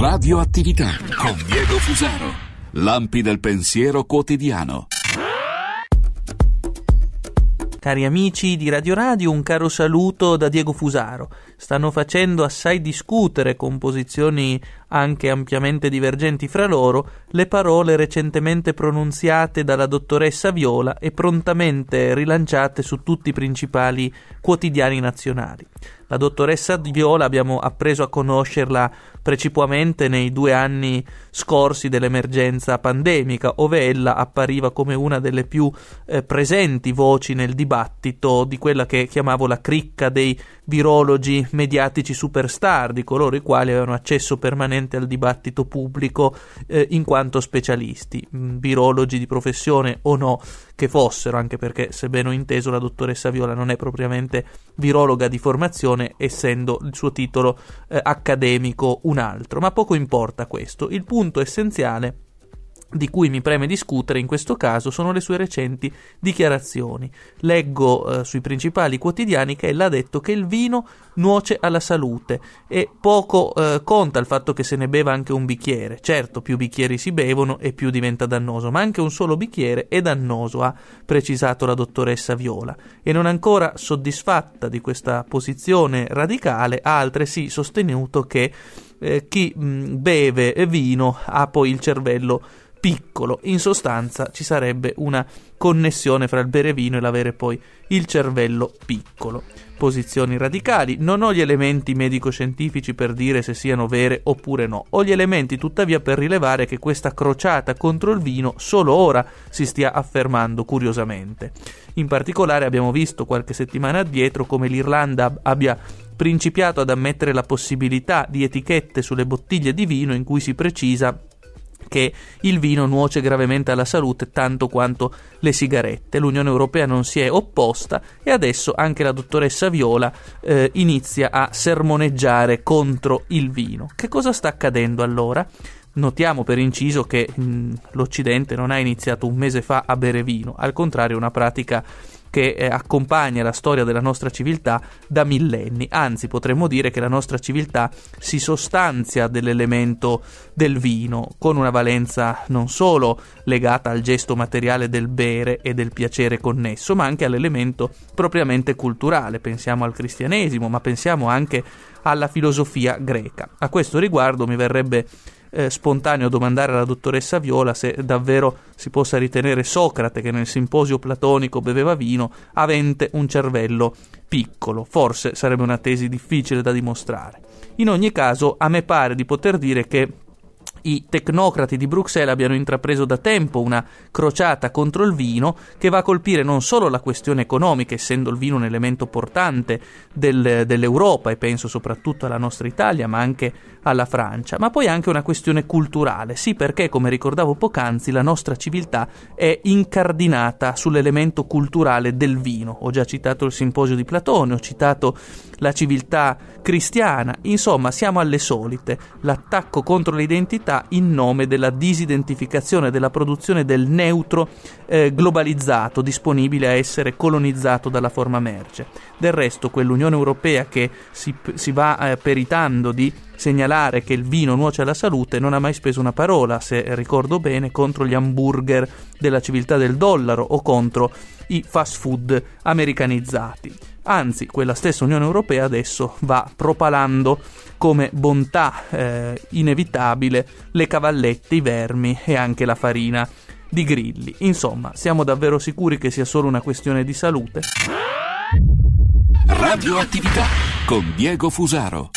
Radioattività con Diego Fusaro. Lampi del pensiero quotidiano. Cari amici di Radio Radio, un caro saluto da Diego Fusaro. Stanno facendo assai discutere, con posizioni anche ampiamente divergenti fra loro, le parole recentemente pronunziate dalla dottoressa Viola e prontamente rilanciate su tutti i principali quotidiani nazionali la dottoressa Viola abbiamo appreso a conoscerla precipuamente nei due anni scorsi dell'emergenza pandemica, ove ella appariva come una delle più eh, presenti voci nel dibattito di quella che chiamavo la cricca dei virologi mediatici superstar, di coloro i quali avevano accesso permanente al dibattito pubblico eh, in quanto specialisti, mm, virologi di professione o no che fossero, anche perché, sebbene ho inteso, la dottoressa Viola non è propriamente virologa di formazione, essendo il suo titolo eh, accademico un altro, ma poco importa questo. Il punto essenziale è di cui mi preme discutere in questo caso sono le sue recenti dichiarazioni. Leggo eh, sui principali quotidiani che ella ha detto che il vino nuoce alla salute e poco eh, conta il fatto che se ne beva anche un bicchiere. Certo, più bicchieri si bevono e più diventa dannoso, ma anche un solo bicchiere è dannoso, ha precisato la dottoressa Viola. E non ancora soddisfatta di questa posizione radicale, ha altresì sostenuto che eh, chi mh, beve vino ha poi il cervello piccolo. In sostanza ci sarebbe una connessione fra il bere vino e l'avere poi il cervello piccolo. Posizioni radicali. Non ho gli elementi medico-scientifici per dire se siano vere oppure no. Ho gli elementi tuttavia per rilevare che questa crociata contro il vino solo ora si stia affermando curiosamente. In particolare abbiamo visto qualche settimana addietro come l'Irlanda abbia principiato ad ammettere la possibilità di etichette sulle bottiglie di vino in cui si precisa che il vino nuoce gravemente alla salute tanto quanto le sigarette. L'Unione Europea non si è opposta e adesso anche la dottoressa Viola eh, inizia a sermoneggiare contro il vino. Che cosa sta accadendo allora? Notiamo per inciso che mh, mm, l'Occidente non ha iniziato un mese fa a bere vino, al contrario è una pratica che eh, accompagna la storia della nostra civiltà da millenni. Anzi, potremmo dire che la nostra civiltà si sostanzia dell'elemento del vino, con una valenza non solo legata al gesto materiale del bere e del piacere connesso, ma anche all'elemento propriamente culturale. Pensiamo al cristianesimo, ma pensiamo anche alla filosofia greca. A questo riguardo mi verrebbe eh, spontaneo domandare alla dottoressa Viola se davvero si possa ritenere Socrate, che nel simposio platonico beveva vino, avente un cervello piccolo. Forse sarebbe una tesi difficile da dimostrare. In ogni caso, a me pare di poter dire che i tecnocrati di Bruxelles abbiano intrapreso da tempo una crociata contro il vino che va a colpire non solo la questione economica, essendo il vino un elemento portante del, dell'Europa e penso soprattutto alla nostra Italia, ma anche alla Francia, ma poi anche una questione culturale. Sì, perché come ricordavo poc'anzi, la nostra civiltà è incardinata sull'elemento culturale del vino. Ho già citato il simposio di Platone, ho citato la civiltà cristiana, insomma, siamo alle solite. L'attacco contro l'identità società in nome della disidentificazione della produzione del neutro eh, globalizzato disponibile a essere colonizzato dalla forma merce. Del resto quell'Unione Europea che si, si va eh, peritando di segnalare che il vino nuoce alla salute non ha mai speso una parola, se ricordo bene, contro gli hamburger della civiltà del dollaro o contro i fast food americanizzati. Anzi, quella stessa Unione Europea adesso va propalando come bontà eh, inevitabile le cavallette, i vermi e anche la farina di grilli. Insomma, siamo davvero sicuri che sia solo una questione di salute? Radioattività con Diego Fusaro.